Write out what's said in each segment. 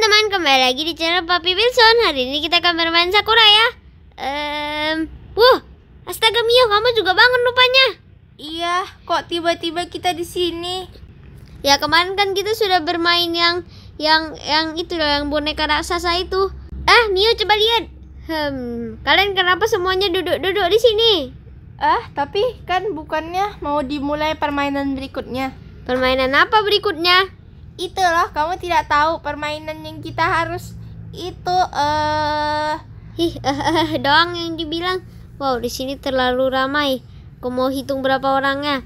teman-teman, kembali lagi di channel Papi Wilson Hari ini kita akan bermain Sakura ya um, wuh, astaga Mio, kamu juga bangun rupanya Iya, kok tiba-tiba kita di sini? Ya kemarin kan kita sudah bermain yang yang yang itu loh yang boneka raksasa itu. Ah, Mio coba lihat. Hmm, kalian kenapa semuanya duduk-duduk di sini? Ah, tapi kan bukannya mau dimulai permainan berikutnya. Permainan apa berikutnya? itu loh kamu tidak tahu permainan yang kita harus itu eh uh... uh, uh, doang yang dibilang. Wow, di sini terlalu ramai. Aku mau hitung berapa orangnya.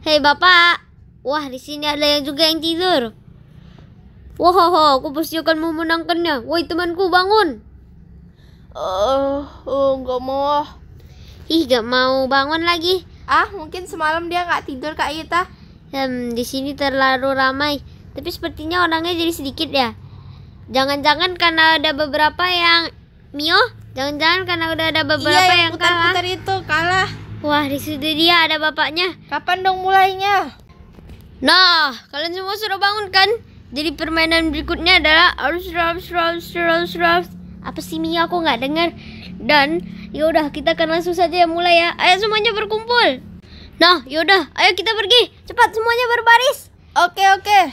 Hei, Bapak. Wah, di sini ada yang juga yang tidur. ho, aku pasti akan memenangkannya. Woi, temanku bangun. oh uh, uh, mau. Ih, gak mau bangun lagi. Ah, mungkin semalam dia nggak tidur Kak Yuta. Hmm, di sini terlalu ramai. Tapi sepertinya orangnya jadi sedikit ya. Jangan-jangan karena ada beberapa yang Mio, jangan-jangan karena udah ada iya, beberapa iya, yang, yang putar -putar kalah. itu kalah. Wah, di situ dia ada bapaknya. Kapan dong mulainya? Nah, kalian semua sudah bangun kan? Jadi permainan berikutnya adalah harus harus harus harus harus apa sih Mio aku nggak dengar dan ya udah kita akan langsung saja mulai ya ayo semuanya berkumpul nah yaudah ayo kita pergi cepat semuanya berbaris oke okay, oke okay.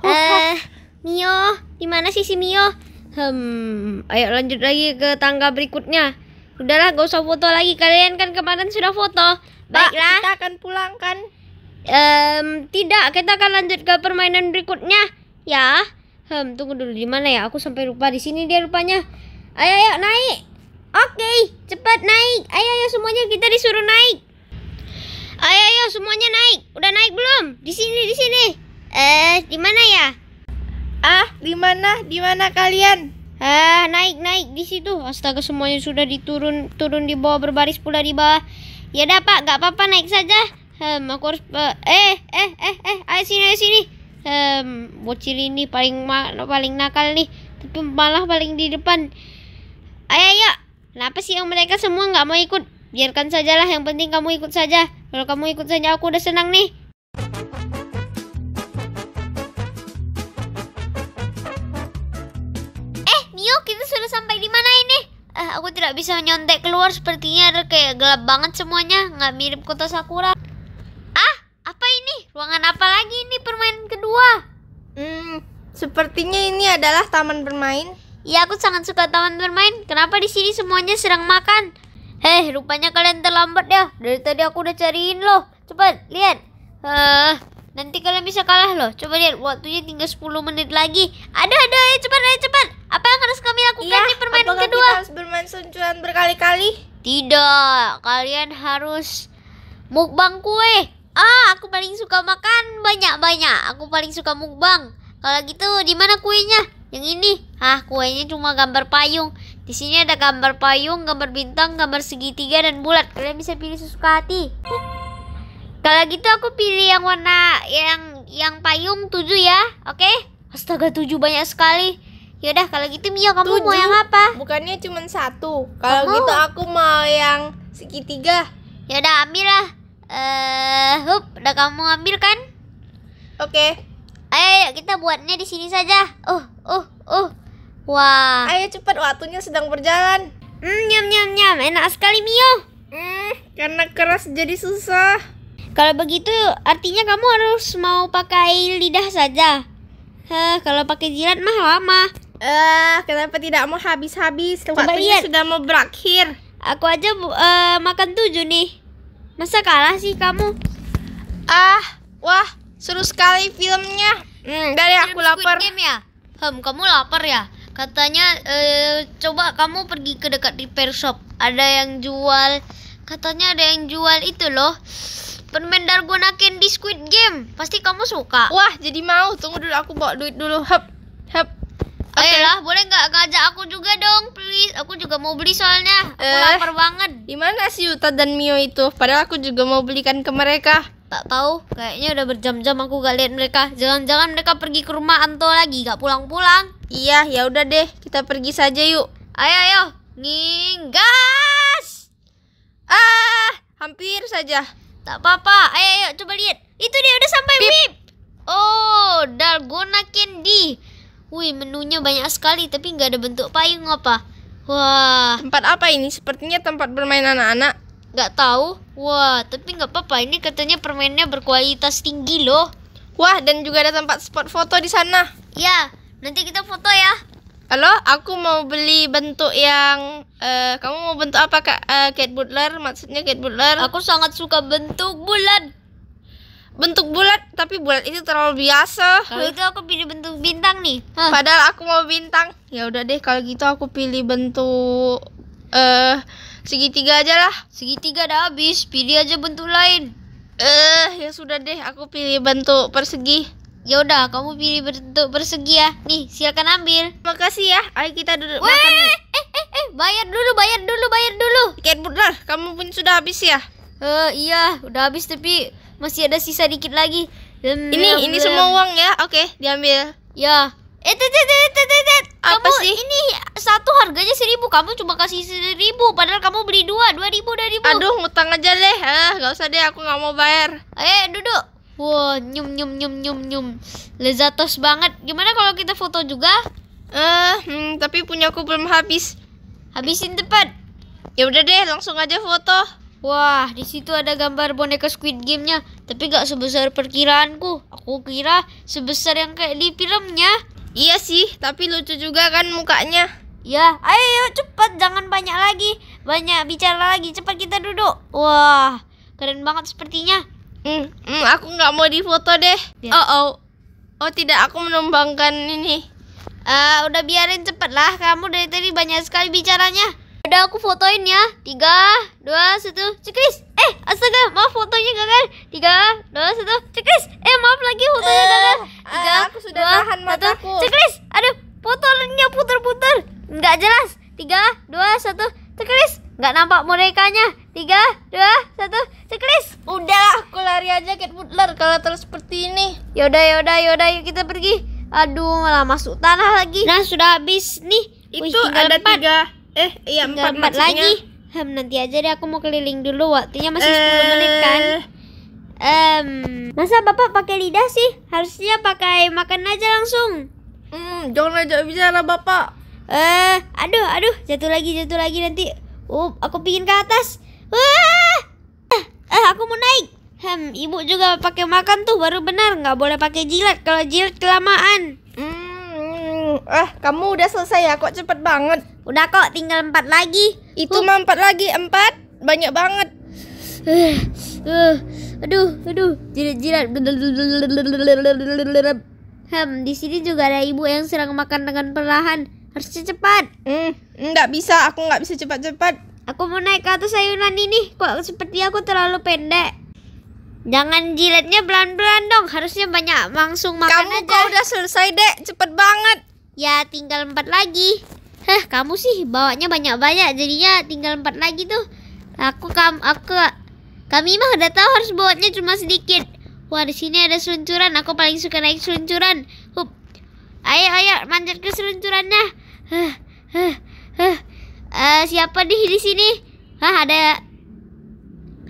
Oh, eh, oh. Mio, di mana sih si Mio? Hmm, ayo lanjut lagi ke tangga berikutnya. Udahlah, gak usah foto lagi. Kalian kan kemarin sudah foto. Baiklah. Kita akan pulang kan? Um, tidak, kita akan lanjut ke permainan berikutnya. Ya. Hmm, tunggu dulu di mana ya? Aku sampai lupa di sini dia rupanya. Ayo, ayo naik. Oke, cepat naik. Ayo, ayo semuanya kita disuruh naik. Ayo, ayo semuanya naik. Udah naik belum? Di sini, di sini. Eh, di mana ya? Ah, di mana? Di mana kalian? Ah, naik naik di situ. Astaga, semuanya sudah diturun turun di bawah berbaris pula di bawah. Ya dah Pak, nggak apa-apa naik saja. Hmm, aku harus eh, eh eh eh eh ayo sini ayo sini. Hmm, bocil ini paling paling nakal nih, tapi malah paling di depan. Ayo ayo. Kenapa sih yang mereka semua nggak mau ikut? Biarkan sajalah, yang penting kamu ikut saja. Kalau kamu ikut saja aku udah senang nih. Ah, aku tidak bisa menyontek keluar. Sepertinya ada kayak gelap banget semuanya. Nggak mirip kota Sakura. Ah, apa ini? Ruangan apa lagi ini permainan kedua? Hmm, sepertinya ini adalah taman bermain. Ya, aku sangat suka taman bermain. Kenapa di sini semuanya serang makan? Heh, rupanya kalian terlambat ya. Dari tadi aku udah cariin loh. Cepat, lihat. Eh, uh. Nanti kalian bisa kalah loh. Coba lihat waktunya tinggal 10 menit lagi. Ada, ada, ayo cepat, ayo cepat. Apa yang harus kami lakukan iya, di permainan kedua? Kita harus bermain suncuran berkali-kali? Tidak, kalian harus mukbang kue. Ah, aku paling suka makan banyak-banyak. Aku paling suka mukbang. Kalau gitu, di mana kuenya? Yang ini. Ah, kuenya cuma gambar payung. Di sini ada gambar payung, gambar bintang, gambar segitiga dan bulat. Kalian bisa pilih sesuka hati. Kalau gitu aku pilih yang warna yang yang payung tujuh ya. Oke? Okay? Astaga, tujuh banyak sekali. Yaudah kalau gitu Mio kamu Tujuh. mau yang apa? Bukannya cuma satu. Kalau gitu aku mau yang segitiga. Yaudah ambil lah. Eh, uh, hup, udah kamu ambil kan? Oke. Okay. Ayo, kita buatnya di sini saja. Uh, uh, uh. Wah. Ayo cepat waktunya sedang berjalan. Mm, nyam nyam nyam, enak sekali Mio. Mm, karena keras jadi susah. Kalau begitu artinya kamu harus mau pakai lidah saja. Heh, kalau pakai jilat mah lama. Eh, uh, kenapa tidak mau habis-habis? Waktunya sudah mau berakhir. Aku aja uh, makan tujuh nih. Masa kalah sih kamu? Ah, wah, seru sekali filmnya. Hmm, dari aku lapar. Squid Game ya? Hmm, kamu lapar ya? Katanya uh, coba kamu pergi ke dekat repair shop. Ada yang jual katanya ada yang jual itu loh. Permen Dargona Candy Squid Game. Pasti kamu suka. Wah, jadi mau. Tunggu dulu aku bawa duit dulu. Hup. Oke okay. lah, boleh nggak ngajak aku juga dong, please. Aku juga mau beli soalnya. Aku eh, lapar banget. Di mana si Yuta dan Mio itu? Padahal aku juga mau belikan ke mereka. Tak tahu, kayaknya udah berjam-jam aku gak lihat mereka. Jangan-jangan mereka pergi ke rumah Anto lagi, gak pulang-pulang. Iya, ya udah deh, kita pergi saja yuk. Ayo, ayo, nginggas. Ah, hampir saja. Tak apa-apa. Ayo, ayo, coba lihat. Itu dia udah sampai, Pip. Pip. Oh, Dalgona Candy. Wih, menunya banyak sekali, tapi nggak ada bentuk payung apa. Wah. Tempat apa ini? Sepertinya tempat bermain anak-anak. Nggak tahu. Wah, tapi nggak apa-apa. Ini katanya permainnya berkualitas tinggi loh. Wah, dan juga ada tempat spot foto di sana. Ya, nanti kita foto ya. Halo, aku mau beli bentuk yang uh, kamu mau bentuk apa kak? Uh, Kate Butler, maksudnya Kate Butler. Aku sangat suka bentuk bulan bentuk bulat tapi bulat itu terlalu biasa kalau itu aku pilih bentuk bintang nih huh. padahal aku mau bintang ya udah deh kalau gitu aku pilih bentuk eh uh, segitiga aja lah segitiga udah habis pilih aja bentuk lain eh uh, ya sudah deh aku pilih bentuk persegi ya udah kamu pilih bentuk persegi ya nih silakan ambil makasih ya ayo kita duduk Wee! makan eh, eh, eh, eh, bayar dulu bayar dulu bayar dulu tiket kamu pun sudah habis ya eh uh, iya udah habis tapi masih ada sisa dikit lagi. ini ini semua uang ya. Oke, diambil. Ya. Eh, tet, tet, tet, tet. Apa kamu, sih? Ini satu harganya seribu. Kamu cuma kasih seribu. Padahal kamu beli dua, dua ribu, dua ribu. Aduh, ngutang aja deh. Ah, gak usah deh. Aku nggak mau bayar. Eh, duduk. Wow, nyum nyum nyum nyum nyum. Lezatos banget. Gimana kalau kita foto juga? Eh, uh, hmm, tapi punya aku belum habis. Habisin tepat. Ya udah deh, langsung aja foto. Wah, di situ ada gambar boneka Squid Game-nya, tapi gak sebesar perkiraanku. Aku kira sebesar yang kayak di filmnya. Iya sih, tapi lucu juga kan mukanya. Ya, ayo yuk cepat, jangan banyak lagi. Banyak bicara lagi, cepat kita duduk. Wah, keren banget sepertinya. Hmm, hmm aku nggak mau difoto deh. Biar. Oh, oh. Oh, tidak, aku menumbangkan ini. Uh, udah biarin cepet lah, kamu dari tadi banyak sekali bicaranya. Udah aku fotoin ya. Tiga, dua, satu, cekris. Eh, astaga, maaf fotonya gagal. Tiga, dua, satu, cekris. Eh, maaf lagi fotonya eh, gagal. Tiga, uh, aku sudah dua, tahan mataku. Satu, cekris. Aduh, fotonya puter-puter. Nggak jelas. Tiga, dua, satu, cekris. Nggak nampak merdekanya. Tiga, dua, satu, ceklis. Udah, aku lari aja ke Butler kalau terus seperti ini. Yaudah, yaudah, yaudah, yuk kita pergi. Aduh, malah masuk tanah lagi. Nah, sudah habis nih. Itu Wih, ada empat. tiga eh iya empat, empat lagi hmm, nanti aja deh aku mau keliling dulu waktunya masih eh... 10 menit kan um, masa bapak pakai lidah sih harusnya pakai makan aja langsung hmm, jangan aja bicara bapak eh aduh aduh jatuh lagi jatuh lagi nanti uh aku pingin ke atas wah Eh, eh aku mau naik Hmm, ibu juga pakai makan tuh baru benar nggak boleh pakai jilat kalau jilat kelamaan. Hmm, eh kamu udah selesai ya kok cepet banget. Udah kok tinggal empat lagi. Itu uh. mah empat lagi, empat banyak banget. Uh, uh, aduh, aduh, jilat-jilat. Hmm, di sini juga ada ibu yang sedang makan dengan perlahan. Harusnya cepat. Hmm, nggak bisa, aku nggak bisa cepat-cepat. Aku mau naik ke atas sayuran ini. Kok seperti aku terlalu pendek. Jangan jilatnya pelan-pelan dong. Harusnya banyak langsung makan Kamu aja. Kamu kok udah selesai, Dek. Cepet banget. Ya, tinggal empat lagi. Heh, kamu sih bawanya banyak-banyak jadinya tinggal empat lagi tuh. Aku kam aku kami mah udah tahu harus bawanya cuma sedikit. Wah, di sini ada seluncuran. Aku paling suka naik seluncuran. Hup. Ayo, ayo, manjat ke seluncurannya. Huh, huh, huh. Uh, eh, siapa nih di sini? Hah, ada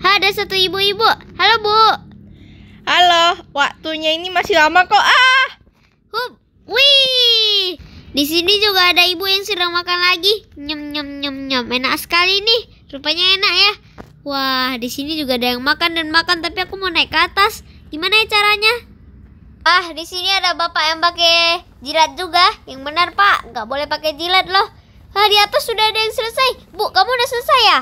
Hah, ada satu ibu-ibu. Halo, Bu. Halo, waktunya ini masih lama kok. Ah. Hup. Wih. Di sini juga ada ibu yang sedang makan lagi. Nyem nyem nyem nyem. Enak sekali nih. Rupanya enak ya. Wah, di sini juga ada yang makan dan makan, tapi aku mau naik ke atas. Gimana ya caranya? Ah, di sini ada bapak yang pakai jilat juga. Yang benar, Pak. Nggak boleh pakai jilat loh. Ah, di atas sudah ada yang selesai. Bu, kamu udah selesai ya?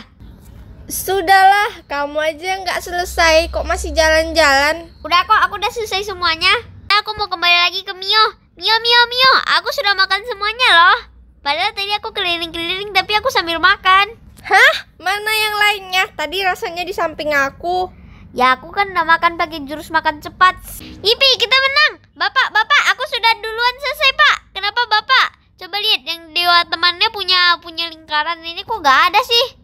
Sudahlah, kamu aja yang nggak selesai. Kok masih jalan-jalan? Udah kok, aku udah selesai semuanya. Aku mau kembali lagi ke Mio. Mio, Mio, Mio, aku sudah makan semuanya loh. Padahal tadi aku keliling-keliling tapi aku sambil makan. Hah? Mana yang lainnya? Tadi rasanya di samping aku. Ya aku kan udah makan pakai jurus makan cepat. Ipi, kita menang. Bapak, bapak, aku sudah duluan selesai pak. Kenapa bapak? Coba lihat yang dewa temannya punya punya lingkaran ini kok gak ada sih?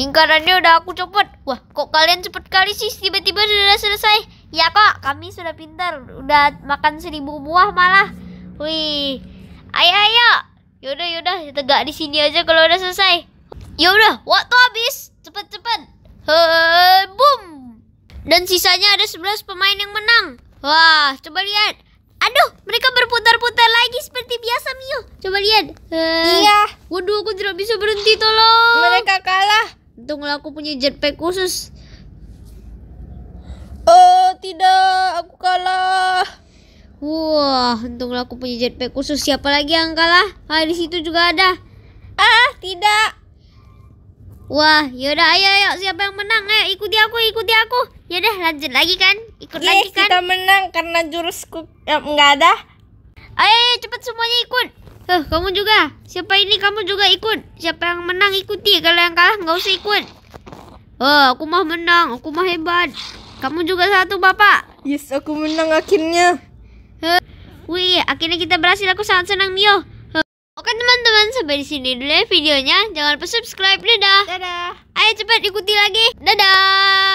Lingkarannya udah aku copot. Wah, kok kalian cepet kali sih? Tiba-tiba sudah selesai. Iya kok, kami sudah pintar, udah makan seribu buah malah. Wih, ayo ayo. Yaudah yaudah, tegak di sini aja kalau udah selesai. Yaudah, waktu habis, cepet cepet. Hei, boom. Dan sisanya ada 11 pemain yang menang. Wah, coba lihat. Aduh, mereka berputar-putar lagi seperti biasa, Mio. Coba lihat. Hei. iya. Waduh, aku tidak bisa berhenti, tolong. Mereka kalah. Untunglah aku punya jetpack khusus. Oh, tidak, aku kalah. Wah, untunglah aku punya jetpack khusus. Siapa lagi yang kalah? Ah, di situ juga ada. Ah, tidak. Wah, yaudah ayo ayo siapa yang menang? Ayo ikuti aku, ikuti aku. Yaudah, lanjut lagi kan? Ikut yes, lagi kan? kita menang karena jurusku enggak eh, ada. Ayo, ayo cepat semuanya ikut. Huh, eh, kamu juga. Siapa ini kamu juga ikut. Siapa yang menang ikuti. Kalau yang kalah nggak usah ikut. Oh, aku mah menang. Aku mah hebat. Kamu juga satu, Bapak. Yes, aku menang akhirnya. Wih, akhirnya kita berhasil. Aku sangat senang, Mio. Oke, teman-teman. Sampai di sini dulu ya videonya. Jangan lupa subscribe. Dadah. Dadah. Ayo cepat ikuti lagi. Dadah.